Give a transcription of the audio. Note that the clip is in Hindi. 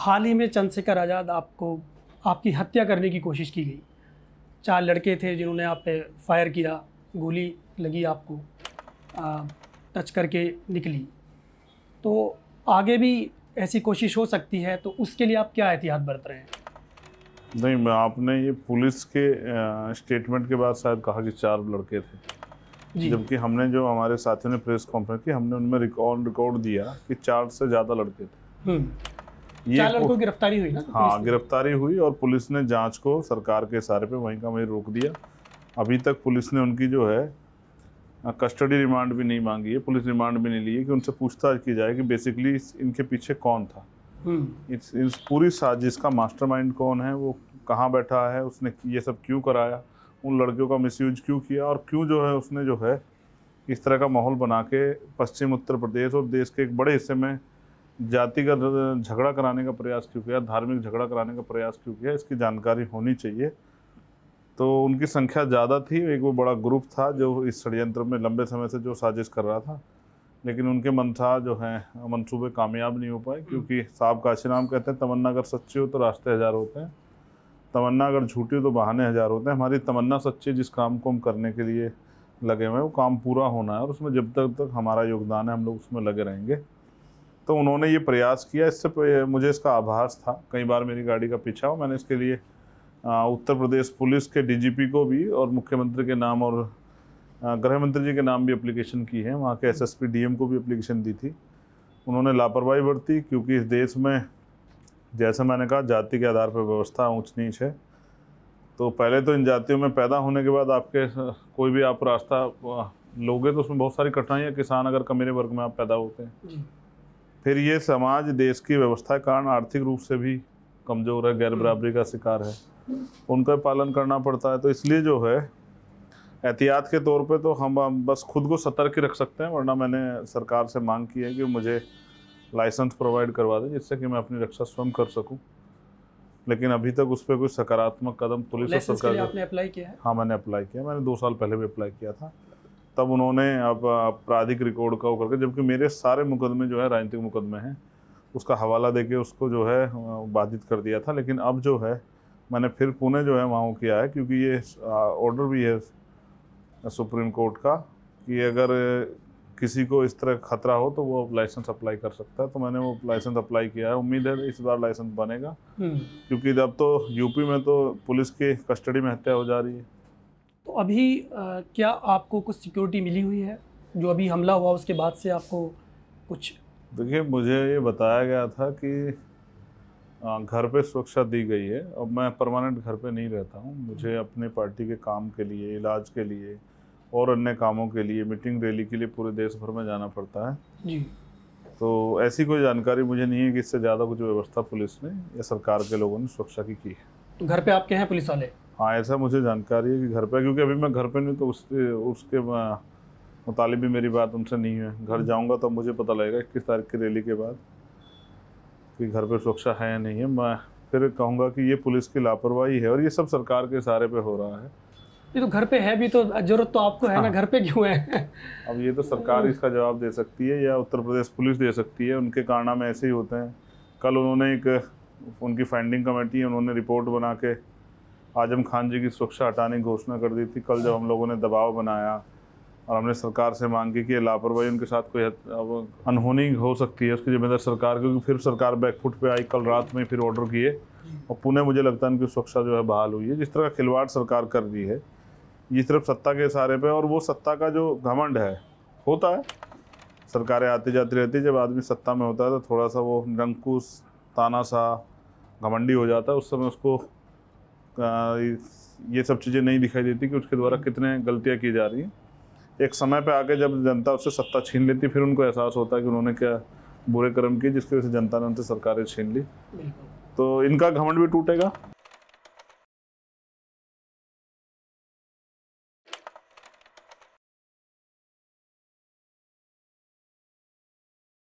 हाल ही में चंद्रशेखर आज़ाद आपको आपकी हत्या करने की कोशिश की गई चार लड़के थे जिन्होंने आप पे फायर किया गोली लगी आपको आ, टच करके निकली तो आगे भी ऐसी कोशिश हो सकती है तो उसके लिए आप क्या एहतियात बरत रहे हैं नहीं आपने ये पुलिस के स्टेटमेंट के बाद शायद कहा कि चार लड़के थे जबकि हमने जो हमारे साथियों ने प्रेस कॉन्फ्रेंस की हमने उनमें रिकॉर्ड रिकॉर्ड दिया कि चार से ज़्यादा लड़के थे हम्म। ये चार लड़कों की गिरफ्तारी हुई ना तो हाँ गिरफ्तारी हुई और पुलिस ने जांच को सरकार के इशारे पे वहीं का वहीं रोक दिया अभी तक पुलिस ने उनकी जो है कस्टडी रिमांड भी नहीं मांगी है पुलिस रिमांड भी नहीं ली है कि उनसे पूछताछ की जाए कि बेसिकली इनके पीछे कौन था हम्म। इस, इस पूरी साजिश का मास्टरमाइंड कौन है वो कहाँ बैठा है उसने ये सब क्यों कराया उन लड़कियों का मिसयूज क्यों किया और क्यों जो है उसने जो है इस तरह का माहौल बना के पश्चिम उत्तर प्रदेश और देश के एक बड़े हिस्से में जाति का झगड़ा कराने का प्रयास क्यों किया धार्मिक झगड़ा कराने का प्रयास क्यों किया इसकी जानकारी होनी चाहिए तो उनकी संख्या ज़्यादा थी एक वो बड़ा ग्रुप था जो इस षडयंत्र में लंबे समय से जो साजिश कर रहा था लेकिन उनके मनसा जो है मंसूबे कामयाब नहीं हो पाए क्योंकि साहब काशीराम कहते हैं तमन्ना अगर सच्ची हो तो रास्ते हज़ार होते हैं तमन्ना अगर झूठी हो तो बहाने हज़ार होते हैं हमारी तमन्ना सच्ची जिस काम को हम करने के लिए लगे हुए हैं वो काम पूरा होना है और उसमें जब तक तक हमारा योगदान है हम लोग उसमें लगे रहेंगे तो उन्होंने ये प्रयास किया इससे मुझे इसका आभास था कई बार मेरी गाड़ी का पीछा हो मैंने इसके लिए उत्तर प्रदेश पुलिस के डीजीपी को भी और मुख्यमंत्री के नाम और गृह मंत्री जी के नाम भी अप्लीकेशन की है वहाँ के एसएसपी डीएम को भी अप्लीकेशन दी थी उन्होंने लापरवाही बरती क्योंकि इस देश में जैसे मैंने कहा जाति के आधार पर व्यवस्था ऊँच नीच है तो पहले तो इन जातियों में पैदा होने के बाद आपके कोई भी आप रास्ता लोगे तो उसमें बहुत सारी कठिनाइयाँ किसान अगर कमेरे वर्ग में आप पैदा होते हैं फिर ये समाज देश की व्यवस्था कारण आर्थिक रूप से भी कमज़ोर है गैर बराबरी का शिकार है उनका पालन करना पड़ता है तो इसलिए जो है एहतियात के तौर पे तो हम बस खुद को सतर्क रख सकते हैं वरना मैंने सरकार से मांग की है कि मुझे लाइसेंस प्रोवाइड करवा दें जिससे कि मैं अपनी रक्षा स्वयं कर सकूं लेकिन अभी तक उस पर कोई सकारात्मक कदम पुलिस और सरकार आपने अप्लाई किया है हाँ मैंने अप्लाई किया मैंने दो साल पहले भी अप्लाई किया था तब उन्होंने अब आपराधिक रिकॉर्ड का करके जबकि मेरे सारे मुकदमे जो है राजनीतिक मुकदमे हैं उसका हवाला देके उसको जो है बाधित कर दिया था लेकिन अब जो है मैंने फिर पुणे जो है वहाँ किया है क्योंकि ये ऑर्डर भी है सुप्रीम कोर्ट का कि अगर किसी को इस तरह खतरा हो तो वो लाइसेंस अप्लाई कर सकता है तो मैंने वो लाइसेंस अप्लाई किया है उम्मीद है इस बार लाइसेंस बनेगा हम्म। क्योंकि अब तो यूपी में तो पुलिस की कस्टडी में हत्या हो जा रही है तो अभी आ, क्या आपको कुछ सिक्योरिटी मिली हुई है जो अभी हमला हुआ उसके बाद से आपको कुछ देखिए मुझे ये बताया गया था कि घर पे सुरक्षा दी गई है अब मैं परमानेंट घर पे नहीं रहता हूँ मुझे अपने पार्टी के काम के लिए इलाज के लिए और अन्य कामों के लिए मीटिंग रैली के लिए पूरे देश भर में जाना पड़ता है जी तो ऐसी कोई जानकारी मुझे नहीं है कि इससे ज़्यादा कुछ व्यवस्था पुलिस ने या सरकार के लोगों ने सुरक्षा की की है तो घर पे आपके हैं पुलिस वाले हाँ ऐसा मुझे जानकारी है कि घर पे क्योंकि अभी मैं घर पे नहीं तो उसके उसके मुतालिब भी मेरी बात उनसे नहीं है घर जाऊंगा तो मुझे पता लगेगा इक्कीस तारीख की रैली के बाद कि घर पे सुरक्षा है या नहीं है मैं फिर कहूँगा कि ये पुलिस की लापरवाही है और ये सब सरकार के सहारे पे हो रहा है ये तो घर पे है भी तो जरूरत तो आपको है ना हाँ। घर पे क्यों है अब ये तो सरकार हाँ। इसका जवाब दे सकती है या उत्तर प्रदेश पुलिस दे सकती है उनके कारनामे ऐसे ही होते हैं कल उन्होंने एक उनकी फाइंडिंग कमेटी है उन्होंने रिपोर्ट बना के आजम खान जी की सुरक्षा हटाने की घोषणा कर दी थी कल जब हम लोगों ने दबाव बनाया और हमने सरकार से मांग की कि लापरवाही उनके साथ कोई अनहोनी हो सकती है उसकी जिम्मेदार सरकार क्योंकि फिर सरकार बैकफुट पे आई कल रात में फिर ऑर्डर किए और पुणे मुझे लगता है उनकी सुरक्षा जो है बहाल हुई है जिस तरह का खिलवाड़ सरकार कर रही है ये सिर्फ सत्ता के इशारे पर और वो सत्ता का जो घमंड है होता है सरकारें आती जाती रहती जब आदमी सत्ता में होता है तो थोड़ा सा वो निरंकुश तानासा घमंडी हो जाता है उस समय उसको ये सब चीज़ें नहीं दिखाई देती कि उसके द्वारा कितने गलतियाँ की जा रही हैं एक समय पर आके जब जनता उससे सत्ता छीन लेती फिर उनको एहसास होता है कि उन्होंने क्या बुरे कर्म किए जिसकी वजह से जनता ने उनसे सरकारें छीन ली तो इनका घमंड भी टूटेगा